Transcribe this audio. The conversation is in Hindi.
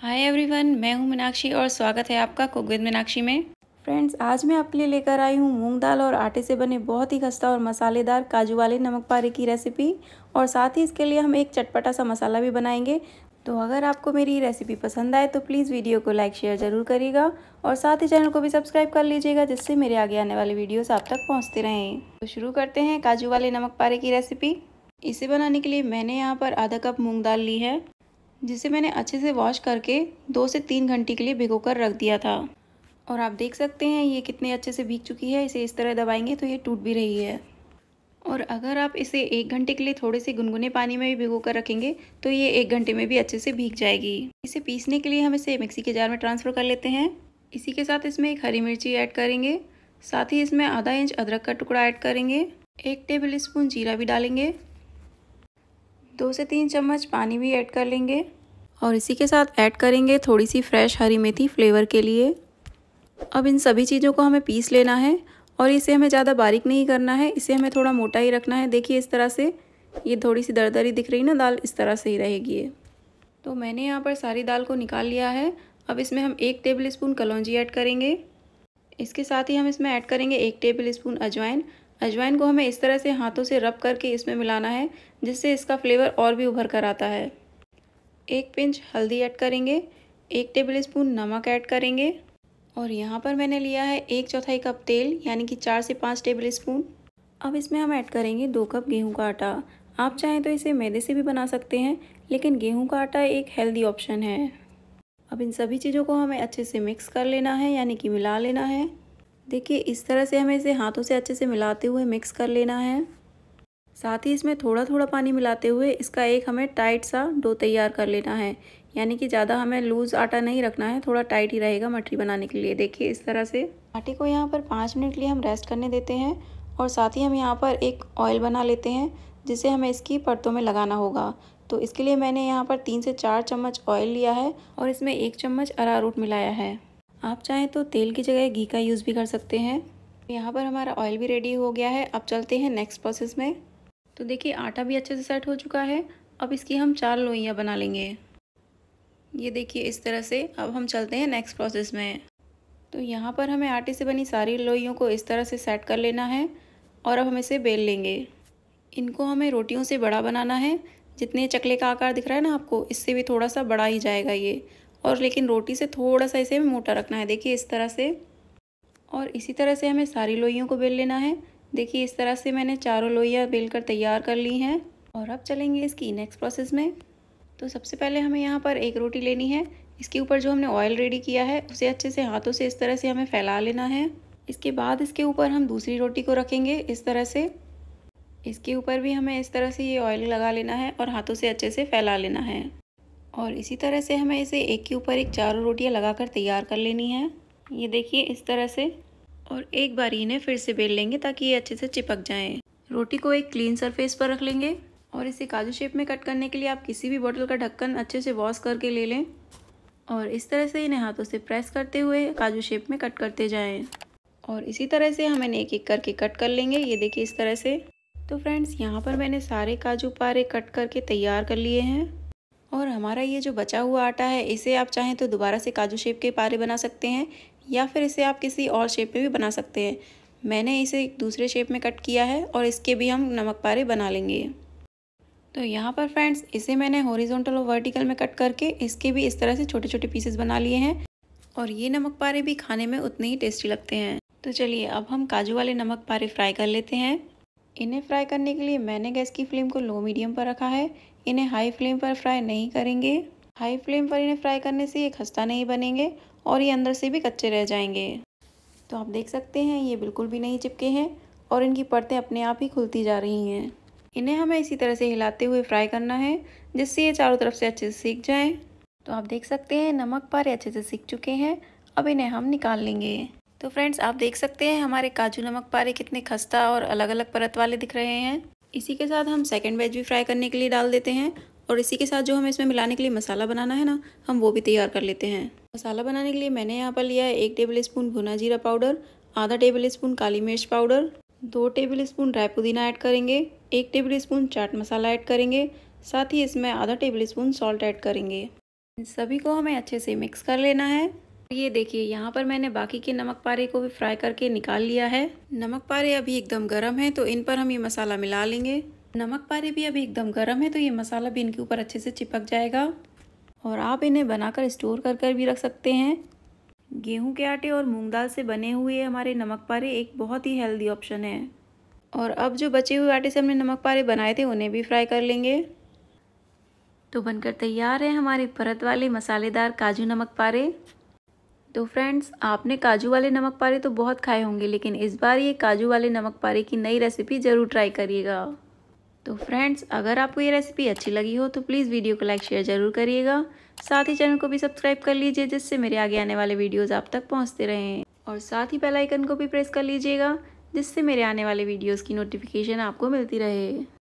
हाय एवरीवन मैं हूं मीनाक्षी और स्वागत है आपका कुक विद मीनाक्षी में फ्रेंड्स आज मैं आपके लिए लेकर आई हूं मूंग दाल और आटे से बने बहुत ही खस्ता और मसालेदार काजू वाले नमक पारे की रेसिपी और साथ ही इसके लिए हम एक चटपटा सा मसाला भी बनाएंगे तो अगर आपको मेरी रेसिपी पसंद आए तो प्लीज़ वीडियो को लाइक शेयर ज़रूर करिएगा और साथ ही चैनल को भी सब्सक्राइब कर लीजिएगा जिससे मेरे आगे आने वाले वीडियोस आप तक पहुंचते रहें तो शुरू करते हैं काजू वाले नमक पारे की रेसिपी इसे बनाने के लिए मैंने यहाँ पर आधा कप मूंग दाल ली है जिसे मैंने अच्छे से वॉश करके दो से तीन घंटे के लिए भिगो कर रख दिया था और आप देख सकते हैं ये कितने अच्छे से भीग चुकी है इसे इस तरह दबाएंगे तो ये टूट भी रही है और अगर आप इसे एक घंटे के लिए थोड़े से गुनगुने पानी में भी भिगो कर रखेंगे तो ये एक घंटे में भी अच्छे से भीग जाएगी इसे पीसने के लिए हम इसे मिक्सी के जार में ट्रांसफ़र कर लेते हैं इसी के साथ इसमें एक हरी मिर्ची ऐड करेंगे साथ ही इसमें आधा इंच अदरक का टुकड़ा ऐड करेंगे एक टेबल स्पून जीरा भी डालेंगे दो से तीन चम्मच पानी भी ऐड कर लेंगे और इसी के साथ ऐड करेंगे थोड़ी सी फ्रेश हरी मेथी फ्लेवर के लिए अब इन सभी चीज़ों को हमें पीस लेना है और इसे हमें ज़्यादा बारीक नहीं करना है इसे हमें थोड़ा मोटा ही रखना है देखिए इस तरह से ये थोड़ी सी दरदरी दिख रही ना दाल इस तरह से ही रहेगी ये तो मैंने यहाँ पर सारी दाल को निकाल लिया है अब इसमें हम एक टेबल स्पून कलौजी ऐड करेंगे इसके साथ ही हम इसमें ऐड करेंगे एक टेबल स्पून अजवाइन अजवाइन को हमें इस तरह से हाथों से रब करके इसमें मिलाना है जिससे इसका फ्लेवर और भी उभर कर आता है एक पिंच हल्दी ऐड करेंगे एक टेबल स्पून नमक ऐड करेंगे और यहाँ पर मैंने लिया है एक चौथाई कप तेल यानी कि चार से पाँच टेबल स्पून अब इसमें हम ऐड करेंगे दो कप गेहूं का आटा आप चाहें तो इसे मैदे से भी बना सकते हैं लेकिन गेहूं का आटा एक हेल्दी ऑप्शन है अब इन सभी चीज़ों को हमें अच्छे से मिक्स कर लेना है यानी कि मिला लेना है देखिए इस तरह से हमें इसे हाथों से अच्छे से मिलाते हुए मिक्स कर लेना है साथ ही इसमें थोड़ा थोड़ा पानी मिलाते हुए इसका एक हमें टाइट सा डो तैयार कर लेना है यानी कि ज़्यादा हमें लूज़ आटा नहीं रखना है थोड़ा टाइट ही रहेगा मटरी बनाने के लिए देखिए इस तरह से आटे को यहाँ पर पाँच मिनट के लिए हम रेस्ट करने देते हैं और साथ ही हम यहाँ पर एक ऑयल बना लेते हैं जिसे हमें इसकी परतों में लगाना होगा तो इसके लिए मैंने यहाँ पर तीन से चार चम्मच ऑयल लिया है और इसमें एक चम्मच अरारूट मिलाया है आप चाहें तो तेल की जगह घी का यूज़ भी कर सकते हैं यहाँ पर हमारा ऑयल भी रेडी हो गया है अब चलते हैं नेक्स्ट प्रोसेस में तो देखिए आटा भी अच्छे से सेट हो चुका है अब इसकी हम चार लोइयाँ बना लेंगे ये देखिए इस तरह से अब हम चलते हैं नेक्स्ट प्रोसेस में तो यहाँ पर हमें आटे से बनी सारी लोइयों को इस तरह से सेट कर लेना है और अब हम इसे बेल लेंगे इनको हमें रोटियों से बड़ा बनाना है जितने चकले का आकार दिख रहा है ना आपको इससे भी थोड़ा सा बड़ा ही जाएगा ये और लेकिन रोटी से थोड़ा सा इसे मोटा रखना है देखिए इस तरह से और इसी तरह से हमें सारी लोइयों को बेल लेना है देखिए इस तरह से मैंने चारों लोइयाँ कर तैयार कर ली हैं और अब चलेंगे इसकी नेक्स्ट प्रोसेस में तो सबसे पहले हमें यहाँ पर एक रोटी लेनी है इसके ऊपर जो हमने ऑयल रेडी किया है उसे अच्छे से हाथों से इस तरह से हमें फैला लेना है इसके बाद इसके ऊपर हम दूसरी रोटी को रखेंगे इस तरह से इसके ऊपर भी हमें इस तरह से ये ऑयल लगा लेना है और हाथों से अच्छे से फैला लेना है और इसी तरह से हमें इसे एक के ऊपर एक चारों रोटियां लगाकर तैयार कर लेनी है ये देखिए इस तरह से और एक बार इन्हें फिर से बेल लेंगे ताकि ये अच्छे से चिपक जाएं रोटी को एक क्लीन सरफेस पर रख लेंगे और इसे काजू शेप में कट करने के लिए आप किसी भी बोतल का ढक्कन अच्छे से वॉश करके ले लें और इस तरह से इन्हें हाथों से प्रेस करते हुए काजू शेप में कट करते जाएँ और इसी तरह से हम इन्हें एक एक करके कट कर लेंगे ये देखिए इस तरह से तो फ्रेंड्स यहाँ पर मैंने सारे काजू पारे कट करके तैयार कर लिए हैं और हमारा ये जो बचा हुआ आटा है इसे आप चाहें तो दोबारा से काजू शेप के पारे बना सकते हैं या फिर इसे आप किसी और शेप में भी बना सकते हैं मैंने इसे एक दूसरे शेप में कट किया है और इसके भी हम नमक पारे बना लेंगे तो यहाँ पर फ्रेंड्स इसे मैंने हॉरिजॉन्टल और वर्टिकल में कट करके इसके भी इस तरह से छोटे छोटे पीसेस बना लिए हैं और ये नमक पारे भी खाने में उतने ही टेस्टी लगते हैं तो चलिए अब हम काजू वाले नमक पारे फ्राई कर लेते हैं इन्हें फ्राई करने के लिए मैंने गैस की फ्लेम को लो मीडियम पर रखा है इन्हें हाई फ्लेम पर फ्राई नहीं करेंगे हाई फ्लेम पर इन्हें फ्राई करने से ये खस्ता नहीं बनेंगे और ये अंदर से भी कच्चे रह जाएंगे तो आप देख सकते हैं ये बिल्कुल भी नहीं चिपके हैं और इनकी परतें अपने आप ही खुलती जा रही हैं इन्हें हमें इसी तरह से हिलाते हुए फ्राई करना है जिससे ये चारों तरफ से अच्छे से सीख जाएँ तो आप देख सकते हैं नमक पारे अच्छे से सीख चुके हैं अब इन्हें हम निकाल लेंगे तो फ्रेंड्स आप देख सकते हैं हमारे काजू नमक पारे कितने खस्ता और अलग अलग परत वाले दिख रहे हैं इसी के साथ हम सेकेंड वेज भी फ्राई करने के लिए डाल देते हैं और इसी के साथ जो हमें इसमें मिलाने के लिए मसाला बनाना है ना हम वो भी तैयार कर लेते हैं मसाला बनाने के लिए मैंने यहाँ पर लिया है एक टेबल स्पून भुना जीरा पाउडर आधा टेबल स्पून काली मिर्च पाउडर दो टेबल स्पून ड्राई पुदीना ऐड करेंगे एक table spoon chaat masala add करेंगे साथ ही इसमें आधा टेबल स्पून सॉल्ट ऐड करेंगे इन सभी को हमें अच्छे से मिक्स कर लेना है ये देखिए यहाँ पर मैंने बाकी के नमक पारे को भी फ्राई करके निकाल लिया है नमक पारे अभी एकदम गर्म है तो इन पर हम ये मसाला मिला लेंगे नमक पारे भी अभी एकदम गर्म है तो ये मसाला भी इनके ऊपर अच्छे से चिपक जाएगा और आप इन्हें बनाकर स्टोर कर कर भी रख सकते हैं गेहूं के आटे और मूंग दाल से बने हुए हमारे नमक पारे एक बहुत ही हेल्दी ऑप्शन है और अब जो बचे हुए आटे से हमने नमक पारे बनाए थे उन्हें भी फ्राई कर लेंगे तो बनकर तैयार है हमारे परत वाले मसालेदार काजू नमक पारे तो फ्रेंड्स आपने काजू वाले नमक पारे तो बहुत खाए होंगे लेकिन इस बार ये काजू वाले नमक पारे की नई रेसिपी ज़रूर ट्राई करिएगा तो फ्रेंड्स अगर आपको ये रेसिपी अच्छी लगी हो तो प्लीज़ वीडियो को लाइक शेयर ज़रूर करिएगा साथ ही चैनल को भी सब्सक्राइब कर लीजिए जिससे मेरे आगे आने वाले वीडियोज़ आप तक पहुँचते रहें और साथ ही बेलाइकन को भी प्रेस कर लीजिएगा जिससे मेरे आने वाले वीडियोज़ की नोटिफिकेशन आपको मिलती रहे